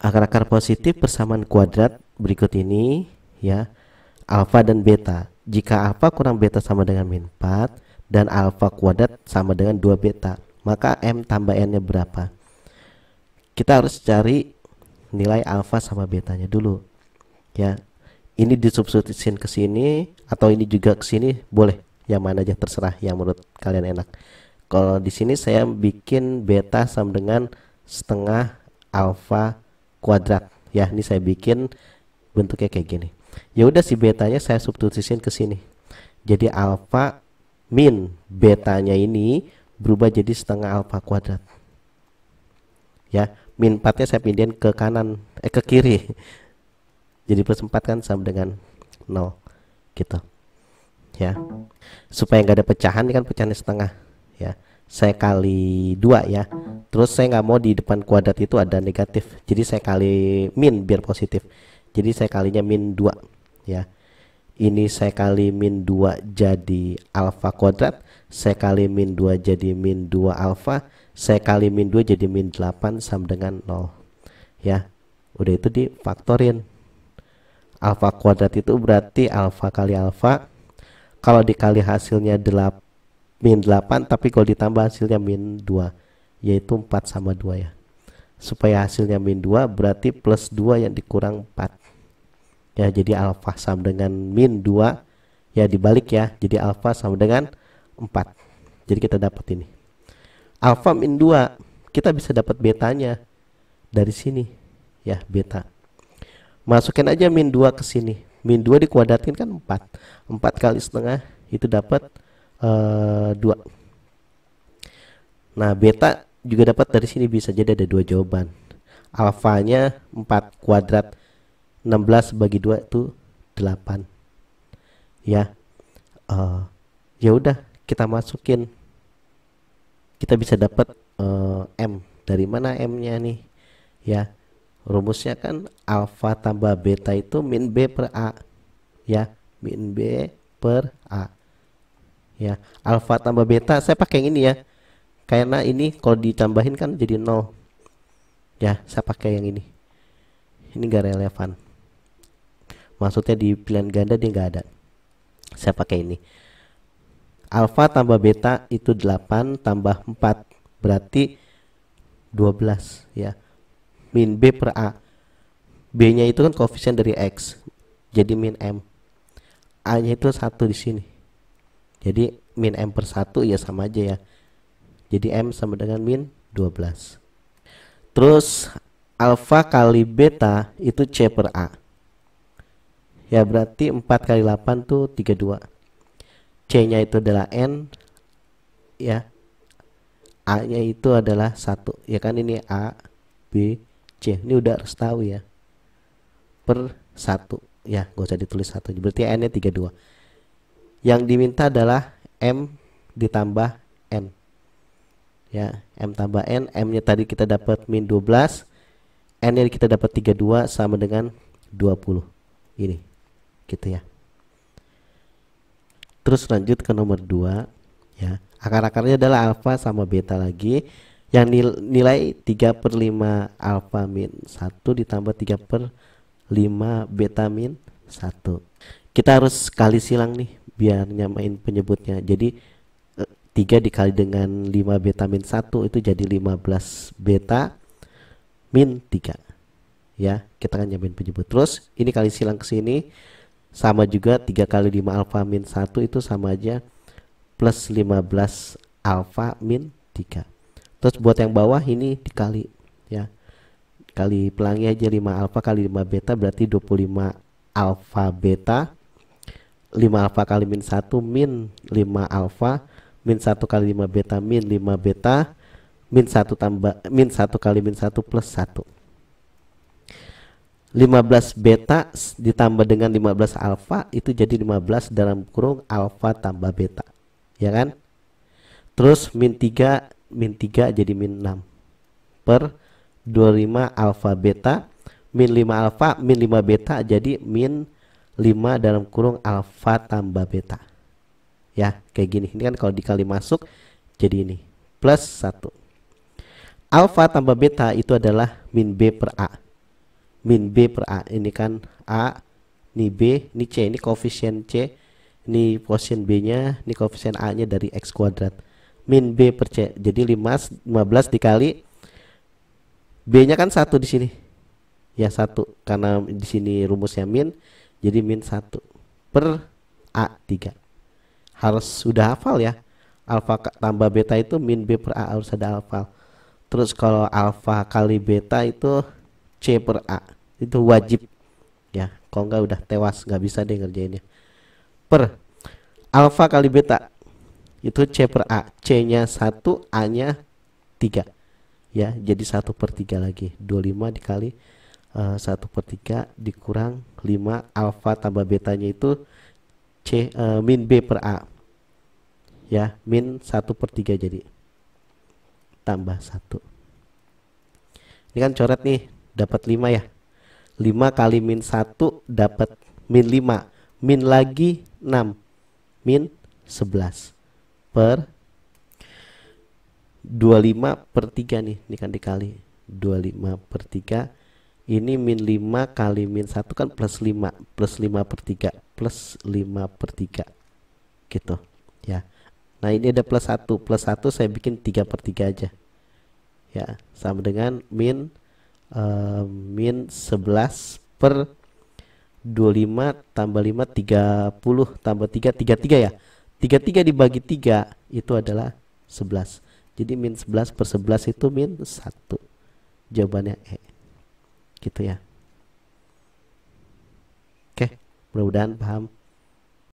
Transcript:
akar-akar positif persamaan kuadrat berikut ini ya alfa dan beta jika alfa kurang beta sama dengan min 4 dan alfa kuadrat sama dengan 2 beta maka M tambah N nya berapa kita harus cari nilai alfa sama betanya dulu ya ini disubstitusin ke sini atau ini juga ke sini boleh yang mana aja terserah yang menurut kalian enak kalau di sini saya bikin beta sama dengan setengah alfa kuadrat ya ini saya bikin bentuknya kayak gini ya udah si betanya saya substitusin ke sini jadi alfa min betanya ini berubah jadi setengah alfa kuadrat ya min 4 nya saya pindahin ke kanan eh ke kiri jadi plus 4 kan sama dengan 0 gitu ya supaya nggak ada pecahan ini kan pecahannya setengah ya saya kali dua ya terus saya nggak mau di depan kuadrat itu ada negatif jadi saya kali min biar positif jadi saya kalinya min 2 ya ini saya kali min 2 jadi alfa kuadrat saya kali min 2 jadi min 2 alfa saya kali min 2 jadi min 8 sama dengan 0 ya udah itu di faktorin. alfa kuadrat itu berarti alfa kali alfa kalau dikali hasilnya 8 min 8 tapi kalau ditambah hasilnya min 2 yaitu 4 sama 2 ya supaya hasilnya min 2 berarti plus 2 yang dikurang 4 ya jadi alfa sama dengan min 2 ya dibalik ya jadi alfa sama dengan 4 jadi kita dapat ini alfa min 2 kita bisa dapat betanya dari sini ya beta masukin aja min 2 ke sini min 2 dikuadratin kan 4 4 kali setengah itu dapat uh, eh, 2 nah beta juga dapat dari sini bisa jadi ada dua jawaban. Alfanya 4 kuadrat 16 bagi 2 itu 8. Ya. Uh, ya udah kita masukin. Kita bisa dapat uh, M. Dari mana M-nya nih? Ya. Rumusnya kan alfa tambah beta itu min B per A. Ya, min B per A. Ya, alfa tambah beta saya pakai yang ini ya karena ini kalau ditambahin kan jadi nol ya saya pakai yang ini ini gak relevan maksudnya di pilihan ganda dia gak ada saya pakai ini alfa tambah beta itu 8 tambah 4 berarti 12 ya min B per A B nya itu kan koefisien dari X jadi min M A nya itu satu di sini jadi min M per satu ya sama aja ya jadi M sama dengan min 12. Terus alfa kali beta itu C per A. Ya berarti 4 kali 8 tuh 32. C-nya itu adalah N. Ya. A-nya itu adalah 1. Ya kan ini A, B, C. Ini udah harus tahu ya. Per 1. Ya gak usah ditulis 1. Berarti N-nya 32. Yang diminta adalah M ditambah N ya M tambah N M nya tadi kita dapat min 12 N nya kita dapat 32 sama dengan 20 ini gitu ya terus lanjut ke nomor 2 ya akar-akarnya adalah alfa sama beta lagi yang nil nilai 3 per 5 alfa min 1 ditambah 3 per 5 beta min 1 kita harus kali silang nih biar nyamain penyebutnya jadi 3 dikali dengan 5 beta min 1 itu jadi 15 beta min 3 ya kita akan nyamain penyebut terus ini kali silang ke sini sama juga 3 kali 5 alfa min 1 itu sama aja plus 15 alfa min 3 terus buat yang bawah ini dikali ya kali pelangi aja 5 alfa kali 5 beta berarti 25 alfa beta 5 alfa kali min 1 min 5 alfa min 1 kali 5 beta min 5 beta min 1 tambah min 1 kali min 1 plus 1 15 beta ditambah dengan 15 alfa itu jadi 15 dalam kurung alfa tambah beta ya kan terus min 3 min 3 jadi min 6 per 25 alfa beta min 5 alfa min 5 beta jadi min 5 dalam kurung alfa tambah beta ya kayak gini ini kan kalau dikali masuk jadi ini plus 1 alfa tambah beta itu adalah min B per A min B per A ini kan A ini B ini C ini koefisien C ini koefisien B nya ini koefisien A nya dari X kuadrat min B per C jadi 5 15 dikali B nya kan satu di sini ya satu karena di sini rumusnya min jadi min satu per A tiga harus sudah hafal ya alfa tambah beta itu min b per a harus ada alfa terus kalau alfa kali beta itu c per a itu wajib ya kalau nggak udah tewas nggak bisa deh ngerjainnya per alfa kali beta itu c per a c nya satu, a nya tiga, ya jadi satu per tiga lagi Dua lima dikali uh, eh, 1 per tiga dikurang lima. alfa tambah betanya itu C uh, min B per A ya min 1 per 3 jadi tambah 1 ini kan coret nih dapat 5 ya 5 kali min 1 dapat min 5 min lagi 6 min 11 per 25 per 3 nih ini kan dikali 25 per 3 ini min 5 kali min 1 kan plus 5 plus 5 per 3 plus 5 per 3 gitu ya Nah ini ada plus 1 Plus 1 saya bikin 3 per 3 aja Ya sama dengan min uh, Min 11 per 25 tambah 5 30 tambah 3 33 ya 33 dibagi 3 itu adalah 11 jadi min 11 per 11 itu min 1 jawabannya E gitu ya oke mudah-mudahan paham